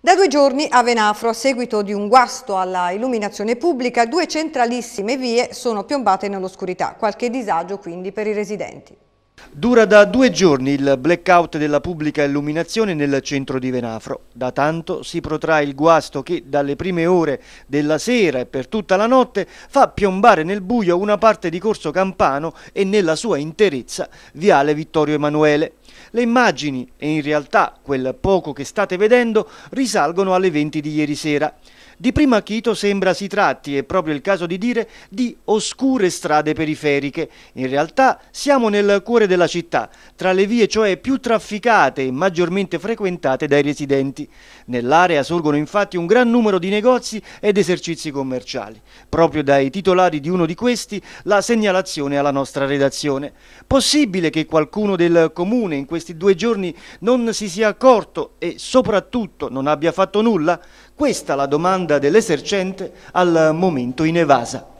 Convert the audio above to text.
Da due giorni a Venafro, a seguito di un guasto alla illuminazione pubblica, due centralissime vie sono piombate nell'oscurità, qualche disagio quindi per i residenti. Dura da due giorni il blackout della pubblica illuminazione nel centro di Venafro. Da tanto si protrae il guasto che dalle prime ore della sera e per tutta la notte fa piombare nel buio una parte di Corso Campano e nella sua interezza Viale Vittorio Emanuele. Le immagini, e in realtà quel poco che state vedendo, risalgono alle 20 di ieri sera. Di primo acchito sembra si tratti, è proprio il caso di dire, di oscure strade periferiche. In realtà siamo nel cuore della città, tra le vie cioè più trafficate e maggiormente frequentate dai residenti. Nell'area sorgono infatti un gran numero di negozi ed esercizi commerciali. Proprio dai titolari di uno di questi la segnalazione alla nostra redazione. Possibile che qualcuno del comune in questi due giorni non si sia accorto e soprattutto non abbia fatto nulla? Questa la domanda domanda dell'esercente al momento inevasa.